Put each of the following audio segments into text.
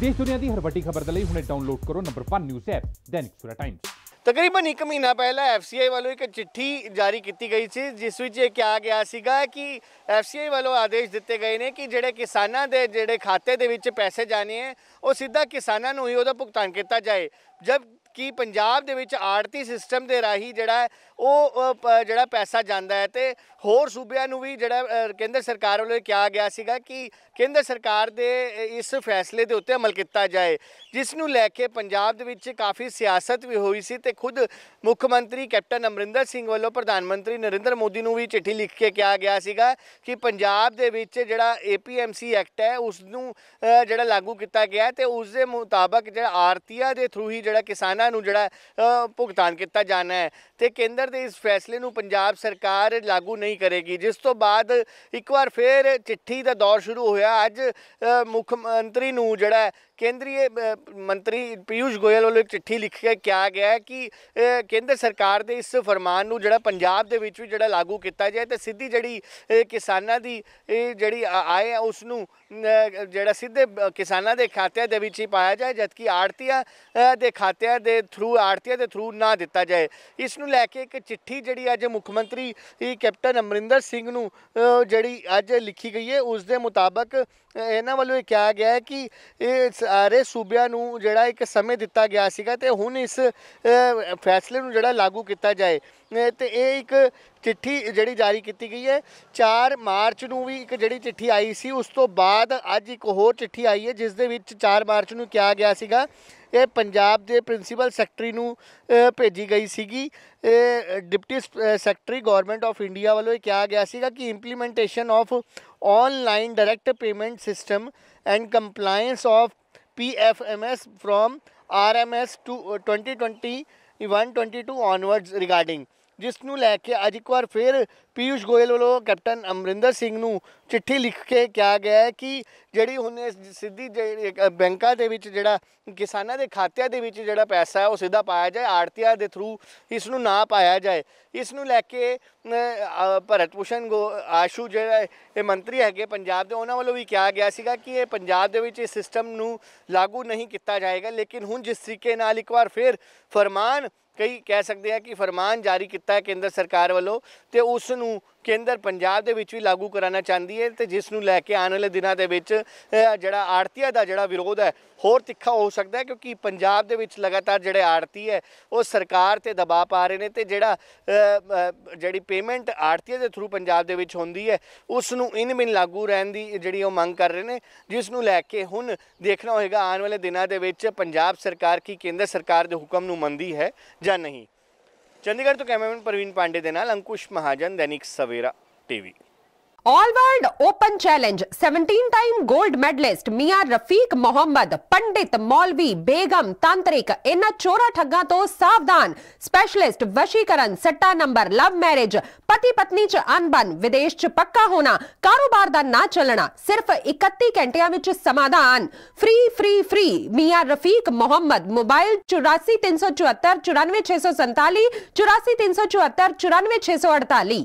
ਦੇਸ਼ ਦੁਨੀਆ ਦੀ ਹਰ ਵੱਡੀ ਖਬਰ ਦੇ ਲਈ ਹੁਣੇ ਡਾਊਨਲੋਡ ਕਰੋ number 1 news app Dainik Surat Times ਤਕਰੀਬਨ 1 ਮਹੀਨਾ ਪਹਿਲਾਂ ਐਫਸੀਆਈ ਵੱਲੋਂ ਇੱਕ ਚਿੱਠੀ ਜਾਰੀ ਕੀਤੀ ਗਈ ਸੀ ਜਿਸ ਵਿੱਚ ਇਹ ਕਿਹਾ ਗਿਆ ਸੀਗਾ ਕਿ ਐਫਸੀਆਈ ਵੱਲੋਂ ਆਦੇਸ਼ ਦਿੱਤੇ ਗਏ ਨੇ ਕਿ ਜਿਹੜੇ ਕਿਸਾਨਾਂ ਦੇ ਜਿਹੜੇ ਖਾਤੇ ਦੇ ਵਿੱਚ ਪੈਸੇ ਜਾਣੇ ਆ ਉਹ ਸਿੱਧਾ ਕਿਸਾਨਾਂ ਨੂੰ ਹੀ ਉਹਦਾ ਭੁਗਤਾਨ ਕੀਤਾ ਜਾਏ ਜਦ ਕਿ ਪੰਜਾਬ ਦੇ ਵਿੱਚ ਆੜਤੀ ਸਿਸਟਮ ਦੇ ਰਾਹੀਂ ਜਿਹੜਾ ਉਹ ਜਿਹੜਾ ਪੈਸਾ ਜਾਂਦਾ ਹੈ ਤੇ ਹੋਰ ਸੂਬਿਆਂ ਨੂੰ ਵੀ ਜਿਹੜਾ ਕੇਂਦਰ ਸਰਕਾਰ ਵੱਲੋਂ ਕਿਹਾ ਗਿਆ ਸੀਗਾ ਕਿ ਕੇਂਦਰ ਸਰਕਾਰ ਦੇ ਇਸ ਫੈਸਲੇ ਦੇ ਉੱਤੇ ਅਮਲ ਕੀਤਾ ਜਾਏ ਜਿਸ ਨੂੰ ਲੈ ਕੇ ਪੰਜਾਬ ਦੇ ਵਿੱਚ ਕਾਫੀ ਸਿਆਸਤ ਵੀ ਹੋਈ ਸੀ ਤੇ ਖੁਦ ਮੁੱਖ ਮੰਤਰੀ ਕੈਪਟਨ ਅਮਰਿੰਦਰ ਸਿੰਘ ਵੱਲੋਂ ਪ੍ਰਧਾਨ ਮੰਤਰੀ ਨਰਿੰਦਰ ਮੋਦੀ ਨੂੰ ਵੀ ਚਿੱਠੀ ਲਿਖ ਕੇ ਕਿਹਾ ਗਿਆ ਸੀਗਾ ਕਿ ਪੰਜਾਬ ਦੇ ਵਿੱਚ ਜਿਹੜਾ ਏਪੀਐਮਸੀ ਐਕਟ ਹੈ ਉਸ ਨੂੰ ਜਿਹੜਾ ਲਾਗੂ ਕੀਤਾ ਗਿਆ ਤੇ ਉਸ ਦੇ ਮੁਤਾਬਕ ਜਿਹੜਾ ਆਰਤੀਆ ਦੇ ਥਰੂ ਹੀ ਜਿਹੜਾ ਕਿਸਾਨਾਂ ਇਹਨਾਂ ਨੂੰ ਜਿਹੜਾ ਭੁਗਤਾਨ ਕੀਤਾ ਜਾਣਾ ਹੈ ਤੇ ਕੇਂਦਰ ਦੇ ਇਸ ਫੈਸਲੇ ਨੂੰ ਪੰਜਾਬ ਸਰਕਾਰ ਲਾਗੂ ਨਹੀਂ ਕਰੇਗੀ ਜਿਸ ਤੋਂ ਬਾਅਦ ਇੱਕ ਵਾਰ ਫੇਰ ਚਿੱਠੀ ਦਾ ਦੌਰ ਸ਼ੁਰੂ ਹੋਇਆ ਅੱਜ ਮੁੱਖ ਮੰਤਰੀ ਨੂੰ ਜਿਹੜਾ ਕੇਂਦਰੀ ਮੰਤਰੀ ਪਿਊਸ਼ ਗੋਇਲ ਵੱਲੋਂ ਇੱਕ ਚਿੱਠੀ ਲਿਖ ਕੇ ਕਿਹਾ ਗਿਆ ਹੈ ਕਿ ਕੇਂਦਰ ਸਰਕਾਰ ਦੇ ਇਸ ਫਰਮਾਨ ਨੂੰ ਜਿਹੜਾ ਪੰਜਾਬ ਦੇ ਵਿੱਚ ਵੀ ਜਿਹੜਾ ਲਾਗੂ ਕੀਤਾ ਜਾਏ ਤੇ ਸਿੱਧੀ ਜਿਹੜੀ ਕਿਸਾਨਾਂ ਦੀ ਜਿਹੜੀ ਆਏ ਆ ਉਸ ਨੂੰ ਜਿਹੜਾ ਸਿੱਧੇ ਕਿਸਾਨਾਂ ਦੇ ਖਾਤਿਆਂ ਦੇ ਵਿੱਚ ਹੀ ਪਾਇਆ ਜਾਏ ਜਦਕਿ ਆੜਤੀਆਂ ਦੇ ਖਾਤਿਆਂ ਦੇ ਥਰੂ ਆੜਤੀਆਂ ਦੇ ਥਰੂ ਨਾ ਦਿੱਤਾ ਜਾਏ ਇਸ ਨੂੰ ਲੈ ਕੇ ਇੱਕ ਚਿੱਠੀ ਜਿਹੜੀ ਅੱਜ ਮੁੱਖ ਮੰਤਰੀ ਕੈਪਟਨ ਅਮਰਿੰਦਰ ਸਿੰਘ ਨੂੰ ਜਿਹੜੀ ਅੱਜ ਲਿਖੀ ਗਈ ਹੈ ਉਸ ਦੇ ਮੁਤਾਬਕ ਇਹਨਾਂ ਵੱਲੋਂ ਇਹ ਕਿਹਾ ਗਿਆ ਹੈ ਕਿ ਇਹ ਸਾਰੇ ਸੂਬਿਆਂ ਨੂੰ ਜਿਹੜਾ ਇੱਕ ਸਮੇਂ ਦਿੱਤਾ ਗਿਆ ਸੀਗਾ ਤੇ ਹੁਣ ਇਸ ਫੈਸਲੇ ਨੂੰ ਜਿਹੜਾ ਲਾਗੂ ਕੀਤਾ ਜਾਏ ਤੇ ਇਹ ਇੱਕ ਚਿੱਠੀ ਜਿਹੜੀ ਜਾਰੀ ਕੀਤੀ ਗਈ ਹੈ 4 ਮਾਰਚ ਨੂੰ ਵੀ ਇੱਕ ਜਿਹੜੀ ਚਿੱਠੀ ਆਈ ਸੀ ਉਸ ਤੋਂ ਬਾਅਦ ਅੱਜ ਇੱਕ ਹੋਰ ਚਿੱਠੀ ਆਈ ਹੈ ਜਿਸ ਦੇ ਵਿੱਚ 4 ਮਾਰਚ ਨੂੰ ਕਿਹਾ ਗਿਆ ਸੀਗਾ ਇਹ ਪੰਜਾਬ ਦੇ ਪ੍ਰਿੰਸੀਪਲ ਸੈਕਟਰੀ ਨੂੰ ਭੇਜੀ ਗਈ ਸੀਗੀ deputy secretary government of India ਵੱਲੋਂ ਇਹ ਕਿਹਾ ਗਿਆ ਸੀਗਾ ਕਿ implementation of online direct payment system and compliance of PFMS from RMS to 2021-22 uh, onwards regarding ਜਿਸ ਨੂੰ ਲੈ ਕੇ ਅੱਜ ਇੱਕ ਵਾਰ ਫਿਰ ਪੀਯੂਸ਼ ਗੋਇਲ ਵੱਲੋਂ ਕੈਪਟਨ ਅਮਰਿੰਦਰ ਸਿੰਘ ਨੂੰ ਚਿੱਠੀ ਲਿਖ ਕੇ ਕਿਹਾ ਗਿਆ ਹੈ ਕਿ ਜਿਹੜੀ ਹੁਣ ਸਿੱਧੀ ਬੈਂਕਾਂ ਦੇ ਵਿੱਚ ਜਿਹੜਾ ਕਿਸਾਨਾਂ ਦੇ ਖਾਤਿਆਂ ਦੇ ਵਿੱਚ ਜਿਹੜਾ ਪੈਸਾ ਹੈ ਉਹ ਸਿੱਧਾ ਪਾਇਆ ਜਾਏ ਆੜਤੀਆਂ ਦੇ ਥਰੂ ਇਸ ਨੂੰ ਨਾ ਪਾਇਆ ਜਾਏ ਇਸ ਨੂੰ ਲੈ ਕੇ ਭਰਤ ਭੂਸ਼ਣ ਆਸ਼ੂ ਜਿਹੜਾ ਇਹ ਮੰਤਰੀ ਹੈਗੇ ਪੰਜਾਬ ਦੇ ਉਹਨਾਂ ਵੱਲੋਂ ਵੀ ਕਿਹਾ ਗਿਆ ਸੀਗਾ ਕਿ ਇਹ ਪੰਜਾਬ ਦੇ ਵਿੱਚ ਇਸ ਸਿਸਟਮ ਨੂੰ ਲਾਗੂ ਨਹੀਂ ਕੀਤਾ ਜਾਏਗਾ ਲੇਕਿਨ ਹੁਣ ਜਿਸ ਤਰੀਕੇ ਨਾਲ ਇੱਕ ਵਾਰ ਫਿਰ ਫਰਮਾਨ ਕਈ ਕਹਿ ਸਕਦੇ ਆ ਕਿ ਫਰਮਾਨ ਜਾਰੀ ਕੀਤਾ ਹੈ ਕੇਂਦਰ ਸਰਕਾਰ ਵੱਲੋਂ ਤੇ ਉਸ ਨੂੰ ਕੇਂਦਰ ਪੰਜਾਬ ਦੇ ਵਿੱਚ ਵੀ ਲਾਗੂ ਕਰਾਉਣਾ ਚਾਹੁੰਦੀ ਹੈ ਤੇ ਜਿਸ ਨੂੰ ਲੈ ਕੇ ਆਉਣ ਵਾਲੇ ਦਿਨਾਂ ਦੇ ਵਿੱਚ ਜਿਹੜਾ ਆੜਤੀਆ ਦਾ ਜਿਹੜਾ ਵਿਰੋਧ ਹੈ ਹੋਰ ਤਿੱਖਾ ਹੋ ਸਕਦਾ ਹੈ ਕਿਉਂਕਿ ਪੰਜਾਬ ਦੇ ਵਿੱਚ ਲਗਾਤਾਰ ਜਿਹੜੇ ਆੜਤੀ ਹੈ ਉਹ ਸਰਕਾਰ ਤੇ ਦਬਾਅ ਪਾ ਰਹੇ ਨੇ ਤੇ ਜਿਹੜਾ ਜਿਹੜੀ ਪੇਮੈਂਟ ਆੜਤੀਆ ਦੇ ਥਰੂ ਪੰਜਾਬ ਦੇ ਵਿੱਚ ਹੁੰਦੀ ਹੈ ਉਸ ਨੂੰ ਇਨ ਬਿਨ ਲਾਗੂ ਰਹਿਣ ਦੀ ਜਿਹੜੀ ਉਹ ਮੰਗ ਕਰ ਰਹੇ ਨੇ ਜਿਸ ਨੂੰ ਲੈ ਕੇ ਹੁਣ ਦੇਖਣਾ ਹੋਏਗਾ ਆਉਣ ਵਾਲੇ ਦਿਨਾਂ ਦੇ ਵਿੱਚ ਪੰਜਾਬ ਸਰਕਾਰ ਕੀ ਕੇਂਦਰ ਸਰਕਾਰ ਦੇ ਹੁਕਮ ਨੂੰ ਮੰਨਦੀ ਹੈ ਜਾਂ ਨਹੀਂ ਚੰਡੀਗੜ੍ਹ ਤੋਂ ਕੈਮਰਾਮੈਨ ਪ੍ਰਵੀਨ ਪਾਂਡੇ ਦੇ ਨਾਲ Ankush Mahajan Dainik Savera TV all world open challenge 17 time gold medalist मियां रफीक मोहम्मद पंडित मौलवी बेगम तांत्रिक इन चोरा ठगा तो सावधान स्पेशलिस्ट वशीकरण सट्टा नंबर लव मैरिज पति पत्नी च अनबन विदेश च पक्का होना कारोबार दा ना चलना सिर्फ 31 घंटिया विच समाधान फ्री फ्री फ्री मियां रफीक मोहम्मद मोबाइल 84 374 94 647 84 374 94 648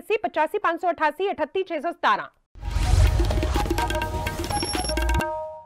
85 85 588